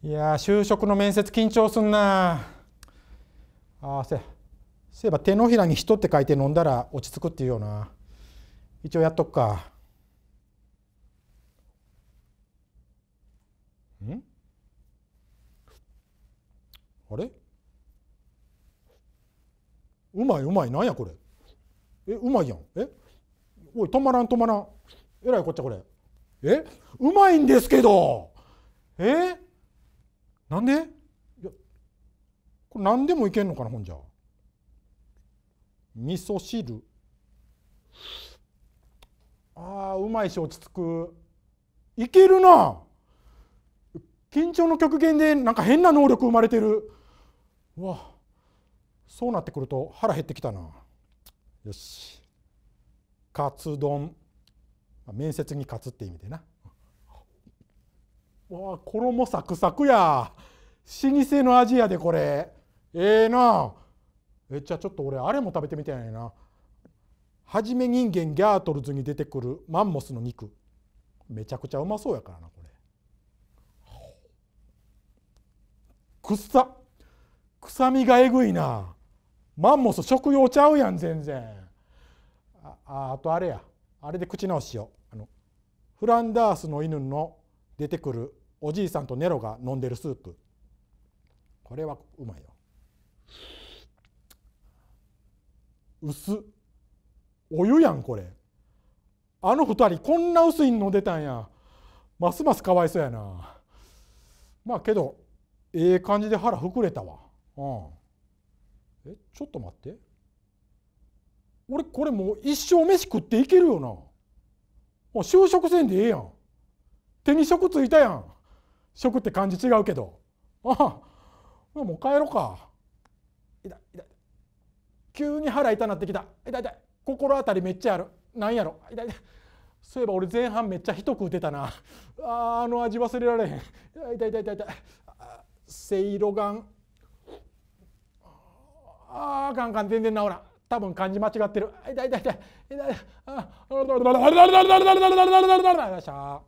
いや就職の面接緊張すんなあせせいえば手のひらに人って書いて飲んだら落ち着くっていうような一応やっとくかんあれうまいうまいなんやこれえうまいやんえおい止まらん止まらんえらいこっちゃこれえうまいんですけどえなんでこれ何でもいけんのかなほんじゃ味噌汁あーうまいし落ち着くいけるな緊張の極限でなんか変な能力生まれてるうわそうなってくると腹減ってきたなよしカツ丼面接に勝つって意味でなわあ衣サクサクや老舗のアジアでこれええー、なえじゃあちょっと俺あれも食べてみたいなはじめ人間ギャートルズに出てくるマンモスの肉めちゃくちゃうまそうやからなこれくっさ臭みがえぐいなマンモス食用ちゃうやん全然あああとあれやあれで口直しよあのフランダースの犬の出てくるおじいさんとネロが飲んでるスープこれはうまいよ薄お湯やんこれあの2人こんな薄いの出たんやますますかわいそうやなまあけどええ感じで腹膨れたわうんえちょっと待って俺これもう一生飯食っていけるよな就職せんでええやん手に職ついたやん職って感じ違うけどああもう帰ろうか痛い痛い急に腹痛なってきた痛い痛い心当たりめっちゃあるなんやろ痛い痛いそういえば俺前半めっちゃ人食うてたなああの味忘れられへん痛い痛い痛い痛いせいろがんああカンカン全然治らん多分漢字間違ってる痛い痛い痛い痛い痛いああ